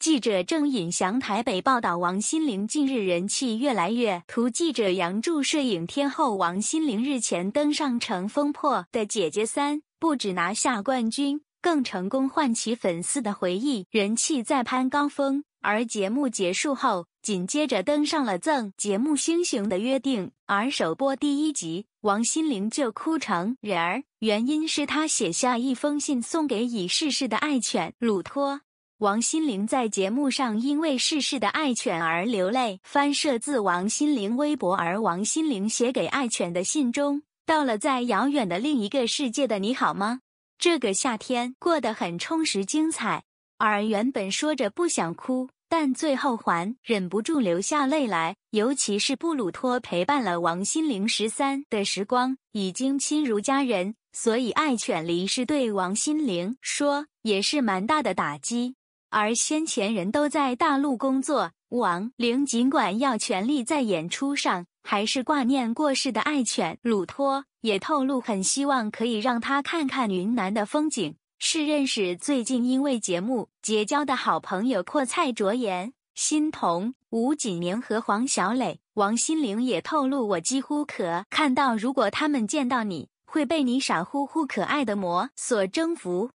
记者郑尹翔台北报道：王心凌近日人气越来越。图记者杨柱摄影。天后王心凌日前登上《乘风破》的姐姐三，不止拿下冠军，更成功唤起粉丝的回忆，人气再攀高峰。而节目结束后，紧接着登上了《赠节目星星的约定》，而首播第一集，王心凌就哭成人，原因是她写下一封信送给已逝世的爱犬鲁托。王心凌在节目上因为逝世的爱犬而流泪，翻摄自王心凌微博。而王心凌写给爱犬的信中，到了在遥远的另一个世界的你好吗？这个夏天过得很充实精彩。而原本说着不想哭，但最后还忍不住流下泪来。尤其是布鲁托陪伴了王心凌十三的时光，已经亲如家人，所以爱犬离世对王心凌说也是蛮大的打击。而先前人都在大陆工作，王玲尽管要全力在演出上，还是挂念过世的爱犬鲁托，也透露很希望可以让他看看云南的风景。是认识最近因为节目结交的好朋友阔蔡卓妍、欣桐、吴谨言和黄小磊。王心凌也透露，我几乎可看到，如果他们见到你，会被你傻乎乎可爱的模所征服。